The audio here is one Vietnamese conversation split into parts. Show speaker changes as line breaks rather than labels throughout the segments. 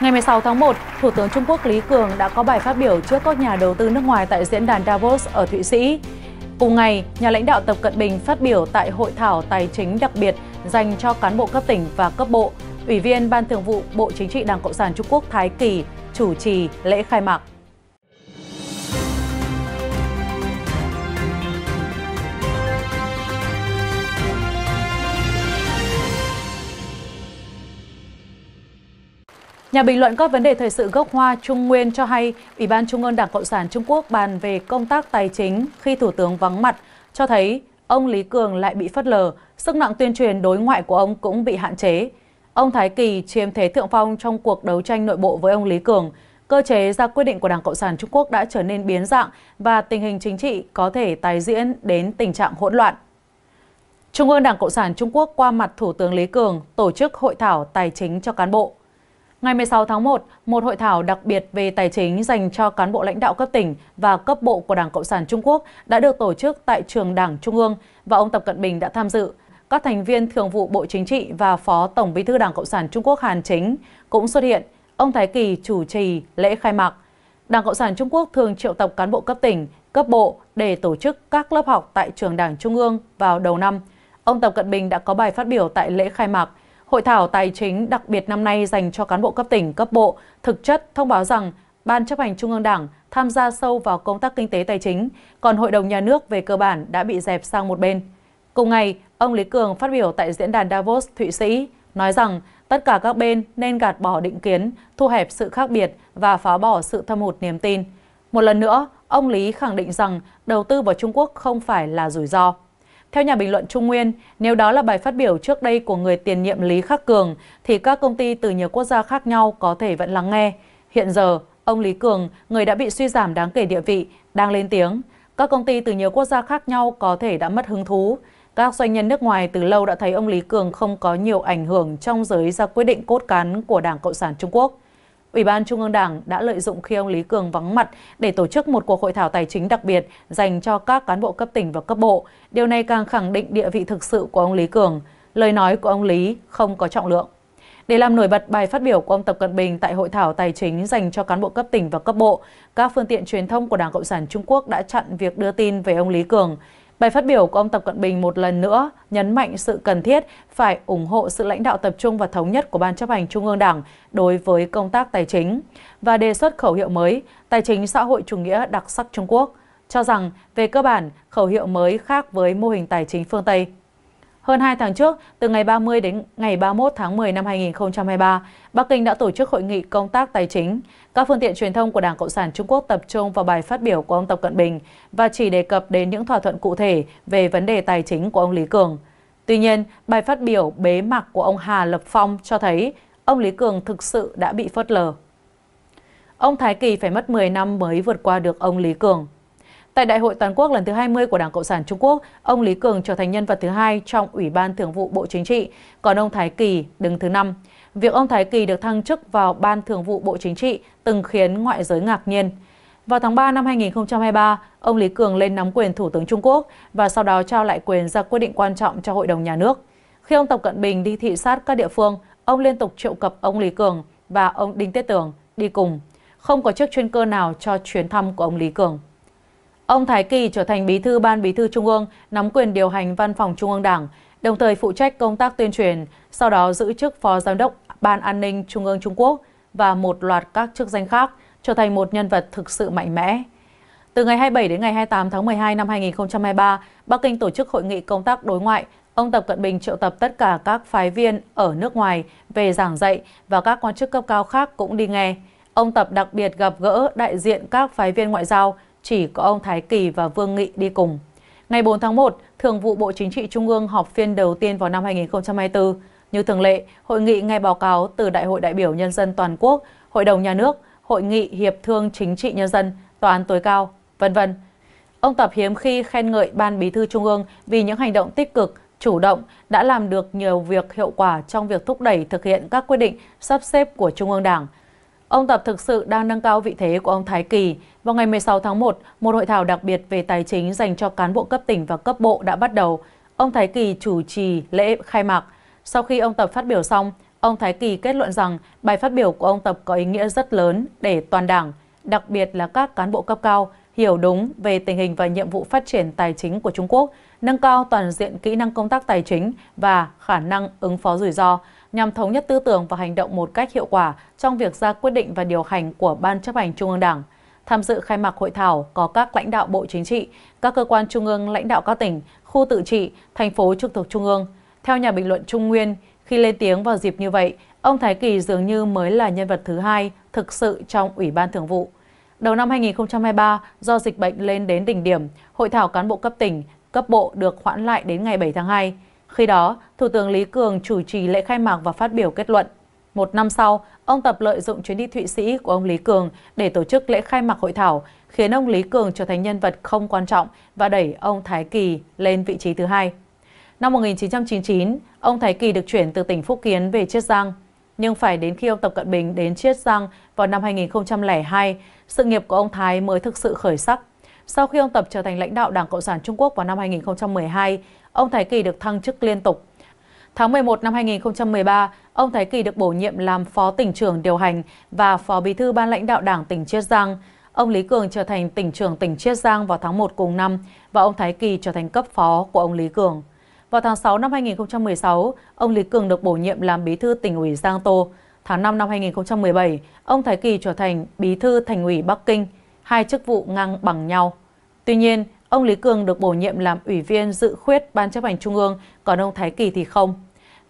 Ngày 16 tháng 1, Thủ tướng Trung Quốc Lý Cường đã có bài phát biểu trước các nhà đầu tư nước ngoài tại diễn đàn Davos ở Thụy Sĩ. Cùng ngày, nhà lãnh đạo Tập Cận Bình phát biểu tại hội thảo tài chính đặc biệt dành cho cán bộ cấp tỉnh và cấp bộ, Ủy viên Ban Thường vụ Bộ Chính trị Đảng Cộng sản Trung Quốc Thái Kỳ chủ trì lễ khai mạc. Nhà bình luận các vấn đề thời sự gốc Hoa Trung Nguyên cho hay, Ủy ban Trung ương Đảng Cộng sản Trung Quốc bàn về công tác tài chính khi Thủ tướng vắng mặt, cho thấy ông Lý Cường lại bị phất lờ, sức nặng tuyên truyền đối ngoại của ông cũng bị hạn chế. Ông Thái Kỳ chiếm thế thượng phong trong cuộc đấu tranh nội bộ với ông Lý Cường. Cơ chế ra quyết định của Đảng Cộng sản Trung Quốc đã trở nên biến dạng và tình hình chính trị có thể tái diễn đến tình trạng hỗn loạn. Trung ương Đảng Cộng sản Trung Quốc qua mặt Thủ tướng Lý Cường tổ chức hội thảo tài chính cho cán bộ. Ngày 16 tháng 1, một hội thảo đặc biệt về tài chính dành cho cán bộ lãnh đạo cấp tỉnh và cấp bộ của Đảng Cộng sản Trung Quốc đã được tổ chức tại trường Đảng Trung ương và ông Tập Cận Bình đã tham dự. Các thành viên Thường vụ Bộ Chính trị và Phó Tổng Bí thư Đảng Cộng sản Trung Quốc Hàn Chính cũng xuất hiện. Ông Thái Kỳ chủ trì lễ khai mạc. Đảng Cộng sản Trung Quốc thường triệu tập cán bộ cấp tỉnh, cấp bộ để tổ chức các lớp học tại trường Đảng Trung ương vào đầu năm. Ông Tập Cận Bình đã có bài phát biểu tại lễ khai mạc – Hội thảo tài chính đặc biệt năm nay dành cho cán bộ cấp tỉnh, cấp bộ thực chất thông báo rằng Ban chấp hành Trung ương Đảng tham gia sâu vào công tác kinh tế tài chính, còn Hội đồng Nhà nước về cơ bản đã bị dẹp sang một bên. Cùng ngày, ông Lý Cường phát biểu tại diễn đàn Davos, Thụy Sĩ, nói rằng tất cả các bên nên gạt bỏ định kiến, thu hẹp sự khác biệt và phá bỏ sự thâm hụt niềm tin. Một lần nữa, ông Lý khẳng định rằng đầu tư vào Trung Quốc không phải là rủi ro. Theo nhà bình luận Trung Nguyên, nếu đó là bài phát biểu trước đây của người tiền nhiệm Lý Khắc Cường, thì các công ty từ nhiều quốc gia khác nhau có thể vẫn lắng nghe. Hiện giờ, ông Lý Cường, người đã bị suy giảm đáng kể địa vị, đang lên tiếng. Các công ty từ nhiều quốc gia khác nhau có thể đã mất hứng thú. Các doanh nhân nước ngoài từ lâu đã thấy ông Lý Cường không có nhiều ảnh hưởng trong giới ra quyết định cốt cán của Đảng Cộng sản Trung Quốc. Ủy ban Trung ương Đảng đã lợi dụng khi ông Lý Cường vắng mặt để tổ chức một cuộc hội thảo tài chính đặc biệt dành cho các cán bộ cấp tỉnh và cấp bộ. Điều này càng khẳng định địa vị thực sự của ông Lý Cường. Lời nói của ông Lý không có trọng lượng. Để làm nổi bật bài phát biểu của ông Tập Cận Bình tại hội thảo tài chính dành cho cán bộ cấp tỉnh và cấp bộ, các phương tiện truyền thông của Đảng Cộng sản Trung Quốc đã chặn việc đưa tin về ông Lý Cường. Bài phát biểu của ông Tập Cận Bình một lần nữa nhấn mạnh sự cần thiết phải ủng hộ sự lãnh đạo tập trung và thống nhất của Ban chấp hành Trung ương Đảng đối với công tác tài chính và đề xuất khẩu hiệu mới Tài chính xã hội chủ nghĩa đặc sắc Trung Quốc, cho rằng về cơ bản khẩu hiệu mới khác với mô hình tài chính phương Tây. Hơn 2 tháng trước, từ ngày 30 đến ngày 31 tháng 10 năm 2023, Bắc Kinh đã tổ chức hội nghị công tác tài chính. Các phương tiện truyền thông của Đảng Cộng sản Trung Quốc tập trung vào bài phát biểu của ông Tập Cận Bình và chỉ đề cập đến những thỏa thuận cụ thể về vấn đề tài chính của ông Lý Cường. Tuy nhiên, bài phát biểu bế mạc của ông Hà Lập Phong cho thấy ông Lý Cường thực sự đã bị phớt lờ. Ông Thái Kỳ phải mất 10 năm mới vượt qua được ông Lý Cường. Tại Đại hội toàn quốc lần thứ 20 của Đảng Cộng sản Trung Quốc, ông Lý Cường trở thành nhân vật thứ hai trong Ủy ban Thường vụ Bộ Chính trị, còn ông Thái Kỳ đứng thứ năm. Việc ông Thái Kỳ được thăng chức vào Ban Thường vụ Bộ Chính trị từng khiến ngoại giới ngạc nhiên. Vào tháng 3 năm 2023, ông Lý Cường lên nắm quyền Thủ tướng Trung Quốc và sau đó trao lại quyền ra quyết định quan trọng cho Hội đồng Nhà nước. Khi ông Tập Cận Bình đi thị sát các địa phương, ông liên tục triệu tập ông Lý Cường và ông Đinh Tiết Tường đi cùng. Không có chiếc chuyên cơ nào cho chuyến thăm của ông Lý Cường. Ông Thái Kỳ trở thành bí thư ban bí thư Trung ương, nắm quyền điều hành văn phòng Trung ương Đảng, đồng thời phụ trách công tác tuyên truyền, sau đó giữ chức phó giám đốc Ban An ninh Trung ương Trung Quốc và một loạt các chức danh khác, trở thành một nhân vật thực sự mạnh mẽ. Từ ngày 27 đến ngày 28 tháng 12 năm 2023, Bắc Kinh tổ chức hội nghị công tác đối ngoại. Ông Tập Cận Bình triệu tập tất cả các phái viên ở nước ngoài về giảng dạy và các quan chức cấp cao khác cũng đi nghe. Ông Tập đặc biệt gặp gỡ đại diện các phái viên ngoại giao, chỉ có ông Thái Kỳ và Vương Nghị đi cùng. Ngày 4 tháng 1, Thường vụ Bộ Chính trị Trung ương họp phiên đầu tiên vào năm 2024. Như thường lệ, hội nghị nghe báo cáo từ Đại hội đại biểu Nhân dân toàn quốc, Hội đồng Nhà nước, Hội nghị Hiệp thương Chính trị Nhân dân, Tòa án tối cao, vân vân. Ông Tập hiếm khi khen ngợi Ban Bí thư Trung ương vì những hành động tích cực, chủ động đã làm được nhiều việc hiệu quả trong việc thúc đẩy thực hiện các quyết định sắp xếp của Trung ương Đảng – Ông Tập thực sự đang nâng cao vị thế của ông Thái Kỳ. Vào ngày 16 tháng 1, một hội thảo đặc biệt về tài chính dành cho cán bộ cấp tỉnh và cấp bộ đã bắt đầu. Ông Thái Kỳ chủ trì lễ khai mạc. Sau khi ông Tập phát biểu xong, ông Thái Kỳ kết luận rằng bài phát biểu của ông Tập có ý nghĩa rất lớn để toàn đảng, đặc biệt là các cán bộ cấp cao, hiểu đúng về tình hình và nhiệm vụ phát triển tài chính của Trung Quốc, nâng cao toàn diện kỹ năng công tác tài chính và khả năng ứng phó rủi ro, nhằm thống nhất tư tưởng và hành động một cách hiệu quả trong việc ra quyết định và điều hành của Ban chấp hành Trung ương Đảng. Tham dự khai mạc hội thảo có các lãnh đạo Bộ Chính trị, các cơ quan trung ương lãnh đạo các tỉnh, khu tự trị, thành phố trực thuộc trung ương. Theo nhà bình luận Trung Nguyên, khi lên tiếng vào dịp như vậy, ông Thái Kỳ dường như mới là nhân vật thứ hai thực sự trong Ủy ban Thường vụ. Đầu năm 2023, do dịch bệnh lên đến đỉnh điểm, hội thảo cán bộ cấp tỉnh, cấp bộ được hoãn lại đến ngày 7 tháng 2. Khi đó, Thủ tướng Lý Cường chủ trì lễ khai mạc và phát biểu kết luận. Một năm sau, ông Tập lợi dụng chuyến đi Thụy Sĩ của ông Lý Cường để tổ chức lễ khai mạc hội thảo, khiến ông Lý Cường trở thành nhân vật không quan trọng và đẩy ông Thái Kỳ lên vị trí thứ hai. Năm 1999, ông Thái Kỳ được chuyển từ tỉnh Phúc Kiến về Chiết Giang. Nhưng phải đến khi ông Tập Cận Bình đến Chiết Giang vào năm 2002, sự nghiệp của ông Thái mới thực sự khởi sắc. Sau khi ông Tập trở thành lãnh đạo Đảng Cộng sản Trung Quốc vào năm 2012, ông Thái Kỳ được thăng chức liên tục. Tháng 11 năm 2013, ông Thái Kỳ được bổ nhiệm làm Phó tỉnh trưởng điều hành và Phó bí thư ban lãnh đạo Đảng tỉnh Chiết Giang. Ông Lý Cường trở thành tỉnh trưởng tỉnh Chiết Giang vào tháng 1 cùng năm và ông Thái Kỳ trở thành cấp phó của ông Lý Cường. Vào tháng 6 năm 2016, ông Lý Cường được bổ nhiệm làm bí thư tỉnh ủy Giang Tô. Tháng 5 năm 2017, ông Thái Kỳ trở thành bí thư thành ủy Bắc Kinh, hai chức vụ ngang bằng nhau. Tuy nhiên, Ông Lý Cường được bổ nhiệm làm ủy viên dự khuyết Ban chấp hành Trung ương, còn ông Thái Kỳ thì không.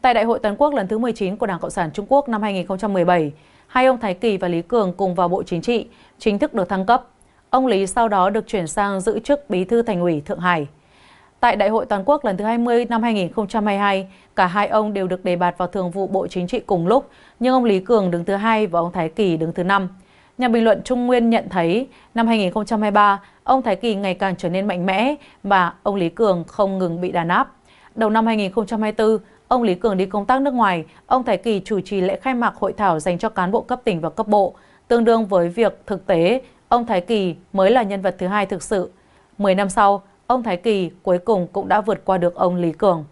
Tại Đại hội Toàn quốc lần thứ 19 của Đảng Cộng sản Trung Quốc năm 2017, hai ông Thái Kỳ và Lý Cường cùng vào Bộ Chính trị, chính thức được thăng cấp. Ông Lý sau đó được chuyển sang giữ chức Bí thư Thành ủy Thượng Hải. Tại Đại hội Toàn quốc lần thứ 20 năm 2022, cả hai ông đều được đề bạt vào thường vụ Bộ Chính trị cùng lúc, nhưng ông Lý Cường đứng thứ hai và ông Thái Kỳ đứng thứ năm. Nhà bình luận Trung Nguyên nhận thấy, năm 2023, ông Thái Kỳ ngày càng trở nên mạnh mẽ và ông Lý Cường không ngừng bị đàn áp. Đầu năm 2024, ông Lý Cường đi công tác nước ngoài, ông Thái Kỳ chủ trì lễ khai mạc hội thảo dành cho cán bộ cấp tỉnh và cấp bộ, tương đương với việc thực tế ông Thái Kỳ mới là nhân vật thứ hai thực sự. 10 năm sau, ông Thái Kỳ cuối cùng cũng đã vượt qua được ông Lý Cường.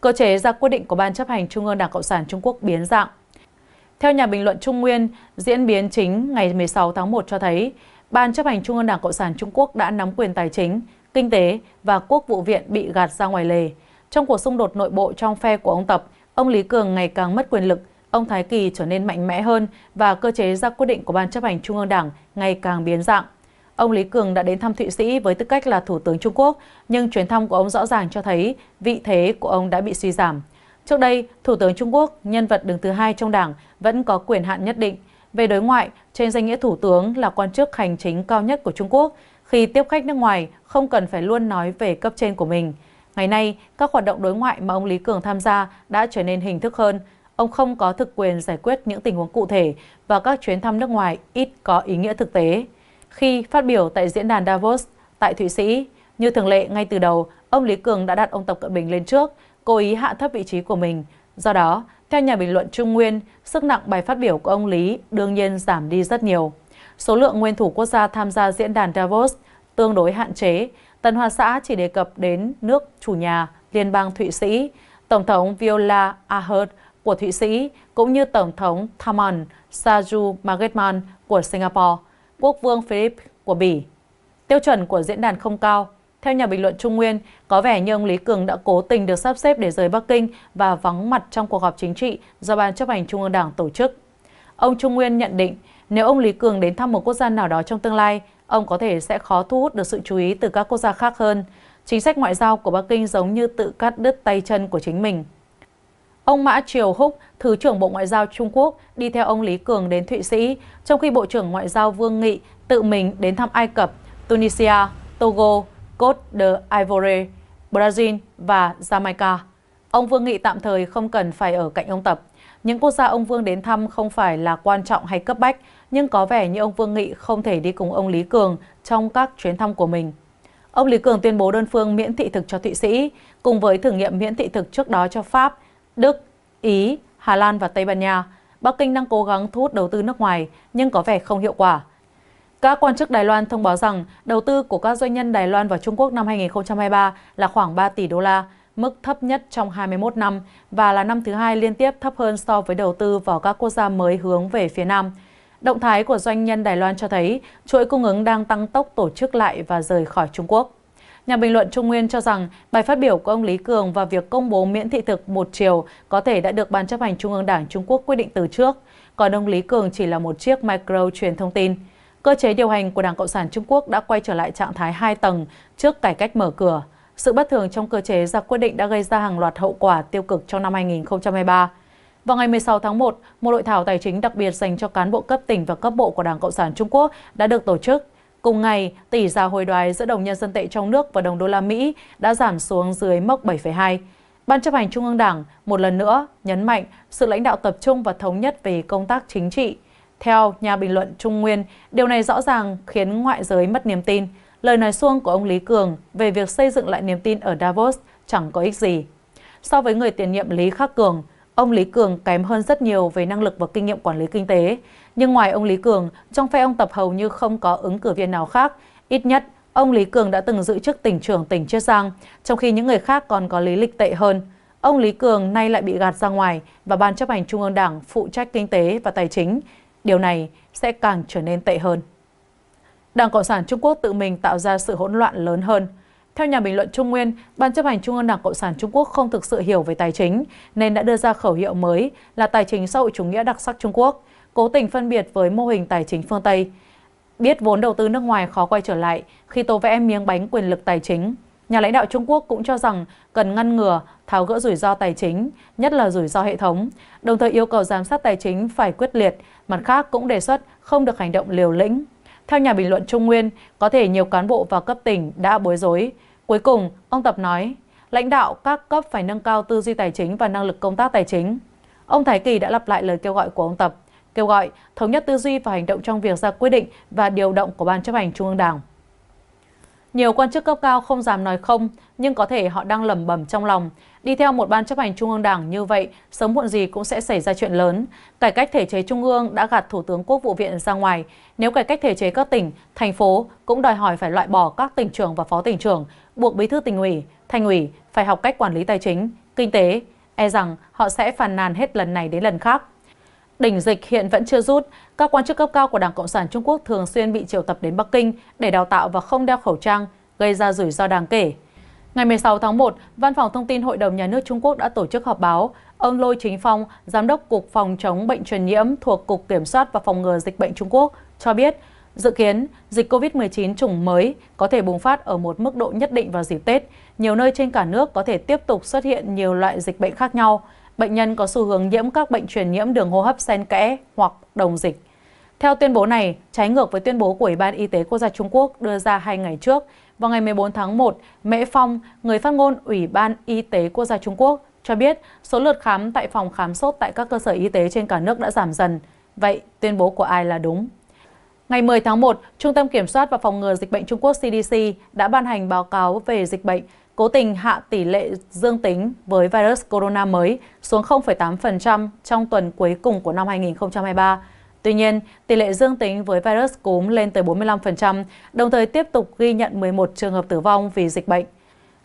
Cơ chế ra quyết định của Ban chấp hành Trung ương Đảng Cộng sản Trung Quốc biến dạng. Theo nhà bình luận Trung Nguyên, diễn biến chính ngày 16 tháng 1 cho thấy, Ban chấp hành Trung ương Đảng Cộng sản Trung Quốc đã nắm quyền tài chính, kinh tế và quốc vụ viện bị gạt ra ngoài lề. Trong cuộc xung đột nội bộ trong phe của ông Tập, ông Lý Cường ngày càng mất quyền lực, ông Thái Kỳ trở nên mạnh mẽ hơn và cơ chế ra quyết định của Ban chấp hành Trung ương Đảng ngày càng biến dạng. Ông Lý Cường đã đến thăm Thụy Sĩ với tư cách là Thủ tướng Trung Quốc, nhưng chuyến thăm của ông rõ ràng cho thấy vị thế của ông đã bị suy giảm. Trước đây, Thủ tướng Trung Quốc, nhân vật đứng thứ hai trong đảng, vẫn có quyền hạn nhất định, về đối ngoại, trên danh nghĩa Thủ tướng là quan chức hành chính cao nhất của Trung Quốc, khi tiếp khách nước ngoài không cần phải luôn nói về cấp trên của mình. Ngày nay, các hoạt động đối ngoại mà ông Lý Cường tham gia đã trở nên hình thức hơn. Ông không có thực quyền giải quyết những tình huống cụ thể và các chuyến thăm nước ngoài ít có ý nghĩa thực tế. Khi phát biểu tại diễn đàn Davos tại Thụy Sĩ, như thường lệ ngay từ đầu, ông Lý Cường đã đặt ông Tập Cận Bình lên trước, cố ý hạ thấp vị trí của mình. Do đó, theo nhà bình luận Trung Nguyên, sức nặng bài phát biểu của ông Lý đương nhiên giảm đi rất nhiều. Số lượng nguyên thủ quốc gia tham gia diễn đàn Davos tương đối hạn chế. Tân Hoa Xã chỉ đề cập đến nước chủ nhà, Liên bang Thụy Sĩ, Tổng thống Viola Ahert của Thụy Sĩ cũng như Tổng thống Thamon Saju Margetman của Singapore, Quốc vương Philip của Bỉ. Tiêu chuẩn của diễn đàn không cao, theo nhà bình luận Trung Nguyên, có vẻ như ông Lý Cường đã cố tình được sắp xếp để rời Bắc Kinh và vắng mặt trong cuộc họp chính trị do Ban chấp hành Trung ương Đảng tổ chức. Ông Trung Nguyên nhận định, nếu ông Lý Cường đến thăm một quốc gia nào đó trong tương lai, ông có thể sẽ khó thu hút được sự chú ý từ các quốc gia khác hơn. Chính sách ngoại giao của Bắc Kinh giống như tự cắt đứt tay chân của chính mình. Ông Mã Triều Húc, Thứ trưởng Bộ Ngoại giao Trung Quốc, đi theo ông Lý Cường đến Thụy Sĩ, trong khi Bộ trưởng Ngoại giao Vương Nghị tự mình đến thăm Ai Cập, Tunisia, Togo, Côte d'Ivoire, Brazil và Jamaica. Ông Vương nghị tạm thời không cần phải ở cạnh ông Tập. Những quốc gia ông Vương đến thăm không phải là quan trọng hay cấp bách, nhưng có vẻ như ông Vương Nghị không thể đi cùng ông Lý Cường trong các chuyến thăm của mình. Ông Lý Cường tuyên bố đơn phương miễn thị thực cho Thụy Sĩ, cùng với thử nghiệm miễn thị thực trước đó cho Pháp, Đức, Ý, Hà Lan và Tây Ban Nha. Bắc Kinh đang cố gắng thu hút đầu tư nước ngoài, nhưng có vẻ không hiệu quả. Các quan chức Đài Loan thông báo rằng đầu tư của các doanh nhân Đài Loan vào Trung Quốc năm 2023 là khoảng 3 tỷ đô la, mức thấp nhất trong 21 năm và là năm thứ hai liên tiếp thấp hơn so với đầu tư vào các quốc gia mới hướng về phía Nam. Động thái của doanh nhân Đài Loan cho thấy chuỗi cung ứng đang tăng tốc tổ chức lại và rời khỏi Trung Quốc. Nhà bình luận Trung Nguyên cho rằng bài phát biểu của ông Lý Cường và việc công bố miễn thị thực một chiều có thể đã được Ban chấp hành Trung ương Đảng Trung Quốc quyết định từ trước, còn ông Lý Cường chỉ là một chiếc micro truyền thông tin cơ chế điều hành của Đảng Cộng sản Trung Quốc đã quay trở lại trạng thái hai tầng trước cải cách mở cửa. Sự bất thường trong cơ chế ra quyết định đã gây ra hàng loạt hậu quả tiêu cực trong năm 2023. Vào ngày 16 tháng 1, một hội thảo tài chính đặc biệt dành cho cán bộ cấp tỉnh và cấp bộ của Đảng Cộng sản Trung Quốc đã được tổ chức. Cùng ngày, tỷ giá hồi đoái giữa đồng nhân dân tệ trong nước và đồng đô la Mỹ đã giảm xuống dưới mốc 7,2. Ban chấp hành Trung ương Đảng một lần nữa nhấn mạnh sự lãnh đạo tập trung và thống nhất về công tác chính trị, theo nhà bình luận Trung Nguyên, điều này rõ ràng khiến ngoại giới mất niềm tin. Lời nói suông của ông Lý Cường về việc xây dựng lại niềm tin ở Davos chẳng có ích gì. So với người tiền nhiệm Lý Khắc Cường, ông Lý Cường kém hơn rất nhiều về năng lực và kinh nghiệm quản lý kinh tế. Nhưng ngoài ông Lý Cường, trong phe ông Tập hầu như không có ứng cử viên nào khác. Ít nhất, ông Lý Cường đã từng giữ chức tỉnh trưởng tỉnh Chiết Giang, trong khi những người khác còn có lý lịch tệ hơn. Ông Lý Cường nay lại bị gạt ra ngoài và Ban chấp hành Trung ương Đảng phụ trách kinh tế và tài chính Điều này sẽ càng trở nên tệ hơn. Đảng Cộng sản Trung Quốc tự mình tạo ra sự hỗn loạn lớn hơn. Theo nhà bình luận Trung Nguyên, Ban chấp hành Trung ương Đảng Cộng sản Trung Quốc không thực sự hiểu về tài chính, nên đã đưa ra khẩu hiệu mới là tài chính xã hội chủ nghĩa đặc sắc Trung Quốc, cố tình phân biệt với mô hình tài chính phương Tây. Biết vốn đầu tư nước ngoài khó quay trở lại khi tô vẽ miếng bánh quyền lực tài chính Nhà lãnh đạo Trung Quốc cũng cho rằng cần ngăn ngừa, tháo gỡ rủi ro tài chính, nhất là rủi ro hệ thống, đồng thời yêu cầu giám sát tài chính phải quyết liệt, mặt khác cũng đề xuất không được hành động liều lĩnh. Theo nhà bình luận Trung Nguyên, có thể nhiều cán bộ và cấp tỉnh đã bối rối. Cuối cùng, ông Tập nói, lãnh đạo các cấp phải nâng cao tư duy tài chính và năng lực công tác tài chính. Ông Thái Kỳ đã lặp lại lời kêu gọi của ông Tập, kêu gọi thống nhất tư duy và hành động trong việc ra quyết định và điều động của Ban chấp hành Trung ương Đảng. Nhiều quan chức cấp cao không dám nói không, nhưng có thể họ đang lẩm bẩm trong lòng. Đi theo một ban chấp hành trung ương đảng như vậy, sớm muộn gì cũng sẽ xảy ra chuyện lớn. Cải cách thể chế trung ương đã gạt Thủ tướng Quốc vụ viện ra ngoài. Nếu cải cách thể chế các tỉnh, thành phố cũng đòi hỏi phải loại bỏ các tỉnh trưởng và phó tỉnh trưởng, buộc bí thư tỉnh ủy, thành ủy phải học cách quản lý tài chính, kinh tế, e rằng họ sẽ phàn nàn hết lần này đến lần khác. Đỉnh dịch hiện vẫn chưa rút, các quan chức cấp cao của Đảng Cộng sản Trung Quốc thường xuyên bị triệu tập đến Bắc Kinh để đào tạo và không đeo khẩu trang, gây ra rủi ro đáng kể. Ngày 16 tháng 1, Văn phòng Thông tin Hội đồng Nhà nước Trung Quốc đã tổ chức họp báo. Ông Lôi Chính Phong, Giám đốc Cục Phòng chống bệnh truyền nhiễm thuộc Cục Kiểm soát và Phòng ngừa dịch bệnh Trung Quốc, cho biết dự kiến dịch COVID-19 chủng mới có thể bùng phát ở một mức độ nhất định vào dịp Tết. Nhiều nơi trên cả nước có thể tiếp tục xuất hiện nhiều loại dịch bệnh khác nhau bệnh nhân có xu hướng nhiễm các bệnh truyền nhiễm đường hô hấp xen kẽ hoặc đồng dịch. Theo tuyên bố này, trái ngược với tuyên bố của Ủy ban Y tế Quốc gia Trung Quốc đưa ra hai ngày trước, vào ngày 14 tháng 1, Mễ Phong, người phát ngôn Ủy ban Y tế Quốc gia Trung Quốc, cho biết số lượt khám tại phòng khám sốt tại các cơ sở y tế trên cả nước đã giảm dần. Vậy, tuyên bố của ai là đúng? Ngày 10 tháng 1, Trung tâm Kiểm soát và Phòng ngừa Dịch bệnh Trung Quốc CDC đã ban hành báo cáo về dịch bệnh cố tình hạ tỷ lệ dương tính với virus corona mới xuống 0,8% trong tuần cuối cùng của năm 2023. Tuy nhiên, tỷ lệ dương tính với virus cúm lên tới 45%, đồng thời tiếp tục ghi nhận 11 trường hợp tử vong vì dịch bệnh.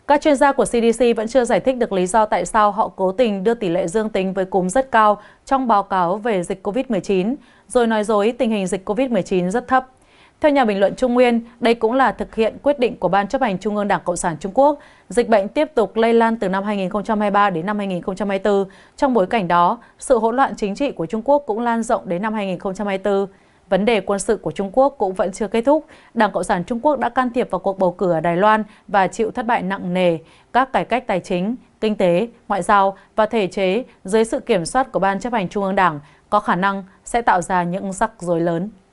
Các chuyên gia của CDC vẫn chưa giải thích được lý do tại sao họ cố tình đưa tỷ lệ dương tính với cúm rất cao trong báo cáo về dịch COVID-19, rồi nói dối tình hình dịch COVID-19 rất thấp. Theo nhà bình luận Trung Nguyên, đây cũng là thực hiện quyết định của Ban chấp hành Trung ương Đảng Cộng sản Trung Quốc. Dịch bệnh tiếp tục lây lan từ năm 2023 đến năm 2024. Trong bối cảnh đó, sự hỗn loạn chính trị của Trung Quốc cũng lan rộng đến năm 2024. Vấn đề quân sự của Trung Quốc cũng vẫn chưa kết thúc. Đảng Cộng sản Trung Quốc đã can thiệp vào cuộc bầu cử ở Đài Loan và chịu thất bại nặng nề. Các cải cách tài chính, kinh tế, ngoại giao và thể chế dưới sự kiểm soát của Ban chấp hành Trung ương Đảng có khả năng sẽ tạo ra những rắc rối lớn.